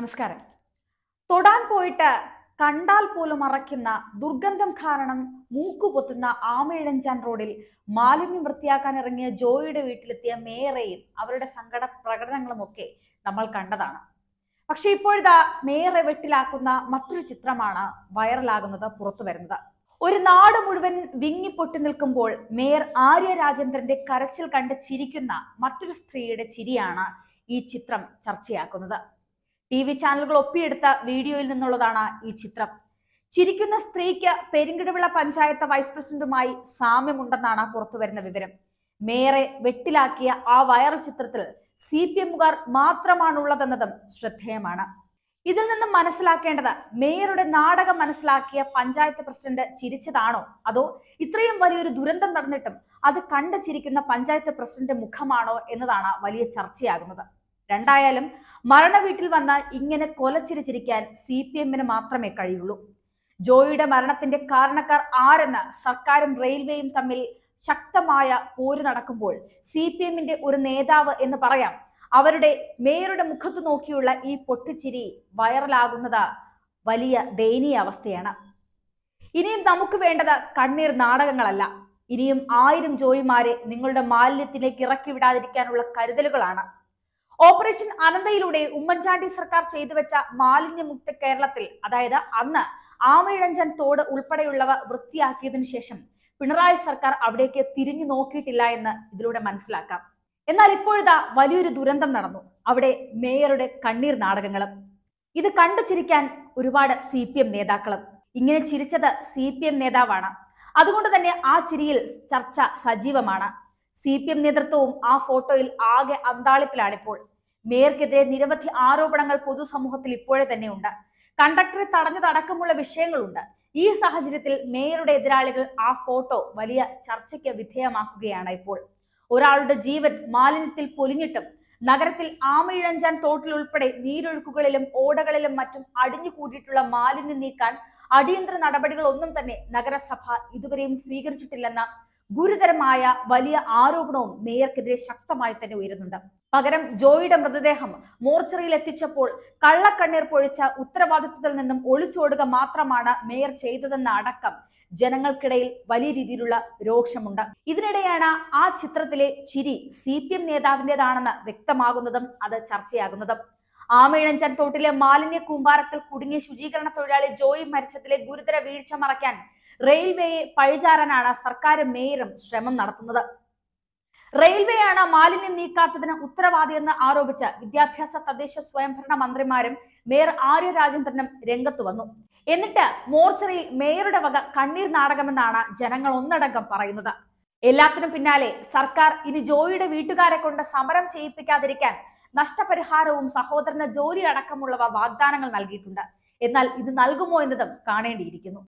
നമസ്കാരം തൊടാൻ പോയിട്ട് കണ്ടാൽ പോലും മറയ്ക്കുന്ന ദുർഗന്ധം കാരണം മൂക്കുപൊത്തുന്ന ആമയിഴഞ്ചാൻ റോഡിൽ മാലിന്യം വൃത്തിയാക്കാൻ ഇറങ്ങിയ ജോയിയുടെ വീട്ടിലെത്തിയ മേയറേയും അവരുടെ സങ്കട പ്രകടനങ്ങളും ഒക്കെ നമ്മൾ കണ്ടതാണ് പക്ഷെ ഇപ്പോഴിതാ മേയറെ വെട്ടിലാക്കുന്ന മറ്റൊരു ചിത്രമാണ് വൈറലാകുന്നത് പുറത്തു വരുന്നത് ഒരു നാട് മുഴുവൻ വിങ്ങിപ്പൊട്ടി നിൽക്കുമ്പോൾ മേയർ ആര്യ രാജേന്ദ്രന്റെ കരച്ചിൽ കണ്ട് ചിരിക്കുന്ന മറ്റൊരു സ്ത്രീയുടെ ചിരിയാണ് ഈ ചിത്രം ചർച്ചയാക്കുന്നത് ടി വി ചാനലുകൾ ഒപ്പിയെടുത്ത വീഡിയോയിൽ നിന്നുള്ളതാണ് ഈ ചിത്രം ചിരിക്കുന്ന സ്ത്രീക്ക് പെരിങ്കിടവിള പഞ്ചായത്ത് വൈസ് പ്രസിഡന്റുമായി സാമ്യമുണ്ടെന്നാണ് പുറത്തുവരുന്ന വിവരം മേയറെ വെട്ടിലാക്കിയ ആ വൈറൽ ചിത്രത്തിൽ സി പി എമ്മുകാർ മാത്രമാണുള്ളതെന്നതും ശ്രദ്ധേയമാണ് ഇതിൽ നിന്നും മനസ്സിലാക്കേണ്ടത് മേയറുടെ നാടകം മനസ്സിലാക്കിയ പഞ്ചായത്ത് പ്രസിഡന്റ് ചിരിച്ചതാണോ അതോ ഇത്രയും വലിയൊരു ദുരന്തം നടന്നിട്ടും അത് കണ്ടു ചിരിക്കുന്ന പഞ്ചായത്ത് പ്രസിഡന്റ് മുഖമാണോ എന്നതാണ് വലിയ ചർച്ചയാകുന്നത് രണ്ടായാലും മരണവീട്ടിൽ വന്ന ഇങ്ങനെ കൊലച്ചിരിച്ചിരിക്കാൻ സി പി എമ്മിന് മാത്രമേ കഴിയുള്ളൂ ജോയിയുടെ മരണത്തിന്റെ കാരണക്കാർ ആരെന്ന് സർക്കാരും റെയിൽവേയും തമ്മിൽ ശക്തമായ പോര് നടക്കുമ്പോൾ സി പി എമ്മിന്റെ ഒരു നേതാവ് എന്ന് പറയാം അവരുടെ മേയറുടെ മുഖത്ത് നോക്കിയുള്ള ഈ പൊട്ടിച്ചിരി വൈറലാകുന്നത് വലിയ ദയനീയ അവസ്ഥയാണ് ഇനിയും നമുക്ക് വേണ്ടത് കണ്ണീർ നാടകങ്ങളല്ല ഇനിയും ആയിരം ജോയിമാരെ നിങ്ങളുടെ മാലിന്യത്തിലേക്ക് ഇറക്കി വിടാതിരിക്കാനുള്ള കരുതലുകളാണ് ഓപ്പറേഷൻ അനന്തയിലൂടെ ഉമ്മൻചാണ്ടി സർക്കാർ ചെയ്തു വെച്ച മാലിന്യമുക്ത കേരളത്തിൽ അതായത് അന്ന് ആമയിഴഞ്ചൻ തോട് ഉൾപ്പെടെയുള്ളവ വൃത്തിയാക്കിയതിനു ശേഷം പിണറായി സർക്കാർ അവിടേക്ക് തിരിഞ്ഞു നോക്കിയിട്ടില്ല എന്ന് ഇതിലൂടെ മനസ്സിലാക്കാം എന്നാൽ ഇപ്പോഴത്തെ വലിയൊരു ദുരന്തം നടന്നു അവിടെ മേയറുടെ കണ്ണീർ നാടകങ്ങളും ഇത് കണ്ടു ചിരിക്കാൻ ഒരുപാട് സി പി എം നേതാക്കളും ഇങ്ങനെ ചിരിച്ചത് സി പി എം നേതാവാണ് അതുകൊണ്ട് തന്നെ ആ ചിരിയിൽ ചർച്ച സജീവമാണ് സി പി എം നേതൃത്വവും ആ ഫോട്ടോയിൽ ആകെ അന്താളിപ്പിലാണിപ്പോൾ മേയർക്കെതിരെ നിരവധി ആരോപണങ്ങൾ പൊതുസമൂഹത്തിൽ ഇപ്പോഴേ തന്നെ ഉണ്ട് കണ്ടക്ടറെ തടഞ്ഞതടക്കമുള്ള വിഷയങ്ങളുണ്ട് ഈ സാഹചര്യത്തിൽ മേയറുടെ എതിരാളികൾ ആ ഫോട്ടോ വലിയ ചർച്ചയ്ക്ക് വിധേയമാക്കുകയാണ് ഇപ്പോൾ ഒരാളുടെ ജീവൻ മാലിന്യത്തിൽ പൊലിഞ്ഞിട്ടും നഗരത്തിൽ ആമയിഴഞ്ചാൻ തോട്ടിൽ ഉൾപ്പെടെ നീരൊഴുക്കുകളിലും ഓടകളിലും മറ്റും അടിഞ്ഞു കൂടിയിട്ടുള്ള മാലിന്യം നീക്കാൻ അടിയന്തര നടപടികൾ ഒന്നും തന്നെ നഗരസഭ ഇതുവരെയും സ്വീകരിച്ചിട്ടില്ലെന്ന ഗുരുതരമായ വലിയ ആരോപണവും മേയർക്കെതിരെ ശക്തമായി തന്നെ ഉയരുന്നുണ്ട് പകരം ജോയിയുടെ മൃതദേഹം മോർച്ചറിയിൽ എത്തിച്ചപ്പോൾ കള്ളക്കണ്ണീർ പൊഴിച്ച ഉത്തരവാദിത്വത്തിൽ നിന്നും ഒളിച്ചോടുക മാത്രമാണ് മേയർ ചെയ്തതെന്ന അടക്കം ജനങ്ങൾക്കിടയിൽ വലിയ രീതിയിലുള്ള രോക്ഷമുണ്ട് ഇതിനിടെയാണ് ആ ചിത്രത്തിലെ ചിരി സി പി എം നേതാവിൻ്റെതാണെന്ന് വ്യക്തമാകുന്നതും അത് ചർച്ചയാകുന്നതും ആമയിഴഞ്ചൻ തോട്ടിലെ മാലിന്യ കൂമ്പാരത്തിൽ കുടുങ്ങിയ ശുചീകരണ തൊഴിലാളി ജോയി മരിച്ചതിലെ ഗുരുതര വീഴ്ച മറയ്ക്കാൻ റെയിൽവേയെ പഴിചാരാനാണ് സർക്കാരും മേയറും ശ്രമം നടത്തുന്നത് റെയിൽവേയാണ് മാലിന്യം നീക്കാത്തതിന് എന്ന് ആരോപിച്ച് വിദ്യാഭ്യാസ തദ്ദേശ സ്വയംഭരണ മന്ത്രിമാരും മേയർ ആര്യ രാജേന്ദ്രനും രംഗത്തു വന്നു എന്നിട്ട് മോർച്ചറി മേയറുടെ വക കണ്ണീർ നാടകമെന്നാണ് ജനങ്ങൾ ഒന്നടങ്കം പറയുന്നത് എല്ലാത്തിനും പിന്നാലെ സർക്കാർ ഇനി ജോയിയുടെ വീട്ടുകാരെ കൊണ്ട് സമരം ചെയ്യിപ്പിക്കാതിരിക്കാൻ നഷ്ടപരിഹാരവും സഹോദരന് ജോലി അടക്കമുള്ളവ വാഗ്ദാനങ്ങൾ നൽകിയിട്ടുണ്ട് എന്നാൽ ഇത് നൽകുമോ എന്നതും കാണേണ്ടിയിരിക്കുന്നു